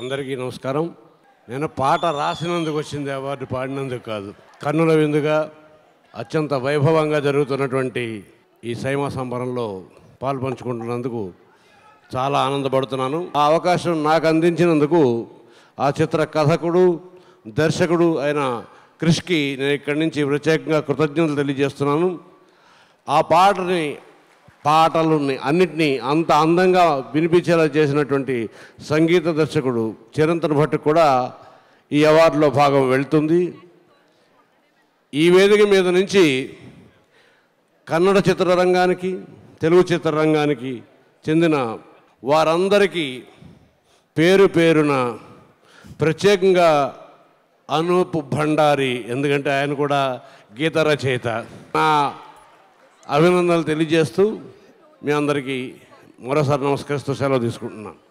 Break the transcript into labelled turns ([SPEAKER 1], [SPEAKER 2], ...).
[SPEAKER 1] అందరికీ నమస్కారం నేను పాట రాసినందుకు వచ్చింది అవార్డు పాడినందుకు కాదు కన్నుల విందుగా అత్యంత వైభవంగా జరుగుతున్నటువంటి ఈ సైమా సంబరంలో పాల్పంచుకుంటున్నందుకు చాలా ఆనందపడుతున్నాను ఆ అవకాశం నాకు అందించినందుకు ఆ చిత్ర కథకుడు దర్శకుడు అయిన క్రిష్కి నేను ఇక్కడి నుంచి ప్రత్యేకంగా కృతజ్ఞతలు తెలియజేస్తున్నాను ఆ పాటని పాటలు అన్నిటినీ అంత అందంగా వినిపించేలా చేసినటువంటి సంగీత దర్శకుడు చిరంతన్ భట్ కూడా ఈ అవార్డులో భాగం వెళ్తుంది ఈ వేదిక మీద నుంచి కన్నడ చిత్రరంగానికి తెలుగు చిత్రరంగానికి చెందిన వారందరికీ పేరు పేరున ప్రత్యేకంగా అనూప్ భండారి ఎందుకంటే ఆయన కూడా గీత రచయిత నా అభినందనలు తెలియజేస్తూ మీ అందరికీ మరోసారి నమస్కరిస్తూ సెలవు తీసుకుంటున్నాను